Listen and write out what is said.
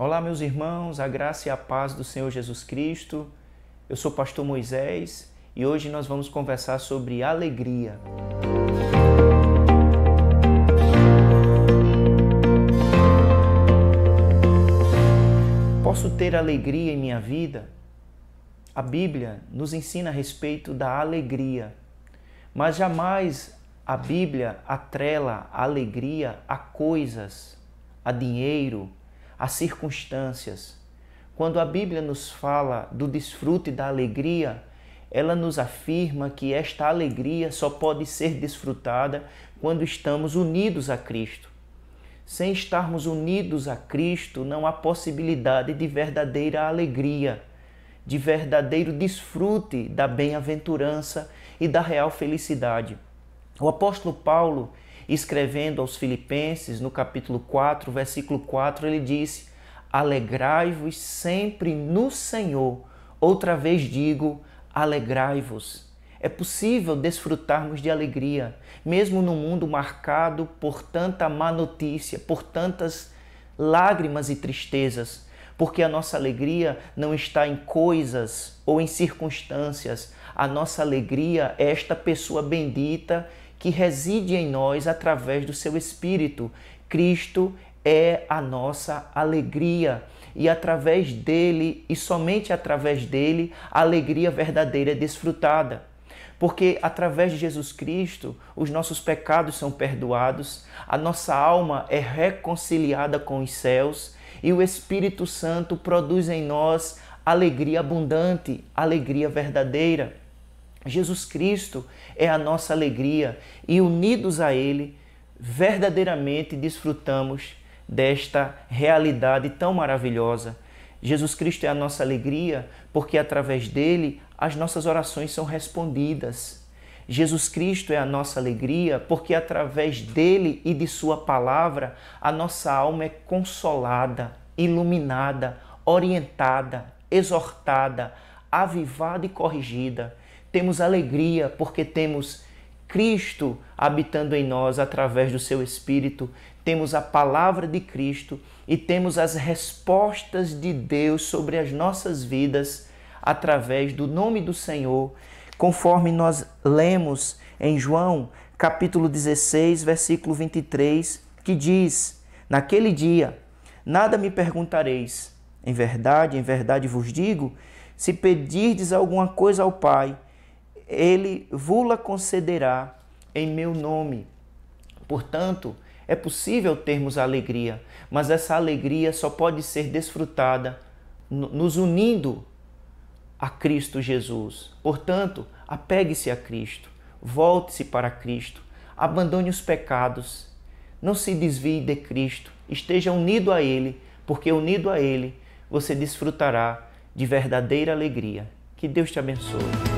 Olá, meus irmãos, a graça e a paz do Senhor Jesus Cristo. Eu sou o pastor Moisés e hoje nós vamos conversar sobre alegria. Posso ter alegria em minha vida? A Bíblia nos ensina a respeito da alegria, mas jamais a Bíblia atrela a alegria a coisas, a dinheiro, as circunstâncias. Quando a Bíblia nos fala do desfrute da alegria, ela nos afirma que esta alegria só pode ser desfrutada quando estamos unidos a Cristo. Sem estarmos unidos a Cristo, não há possibilidade de verdadeira alegria, de verdadeiro desfrute da bem-aventurança e da real felicidade. O apóstolo Paulo escrevendo aos Filipenses, no capítulo 4, versículo 4, ele disse: Alegrai-vos sempre no Senhor. Outra vez digo: alegrai-vos. É possível desfrutarmos de alegria, mesmo num mundo marcado por tanta má notícia, por tantas lágrimas e tristezas, porque a nossa alegria não está em coisas ou em circunstâncias. A nossa alegria é esta pessoa bendita que reside em nós através do seu Espírito. Cristo é a nossa alegria e através dele, e somente através dele, a alegria verdadeira é desfrutada. Porque através de Jesus Cristo, os nossos pecados são perdoados, a nossa alma é reconciliada com os céus e o Espírito Santo produz em nós alegria abundante, alegria verdadeira. Jesus Cristo é a nossa alegria e unidos a Ele, verdadeiramente desfrutamos desta realidade tão maravilhosa. Jesus Cristo é a nossa alegria porque através dele as nossas orações são respondidas. Jesus Cristo é a nossa alegria porque através dele e de Sua palavra a nossa alma é consolada, iluminada, orientada, exortada, avivada e corrigida temos alegria porque temos Cristo habitando em nós através do seu Espírito, temos a palavra de Cristo e temos as respostas de Deus sobre as nossas vidas através do nome do Senhor, conforme nós lemos em João capítulo 16, versículo 23, que diz: Naquele dia, nada me perguntareis. Em verdade, em verdade vos digo: se pedirdes alguma coisa ao Pai, ele vula concederá em meu nome. Portanto, é possível termos alegria, mas essa alegria só pode ser desfrutada nos unindo a Cristo Jesus. Portanto, apegue-se a Cristo, volte-se para Cristo, abandone os pecados, não se desvie de Cristo, esteja unido a Ele, porque unido a Ele você desfrutará de verdadeira alegria. Que Deus te abençoe.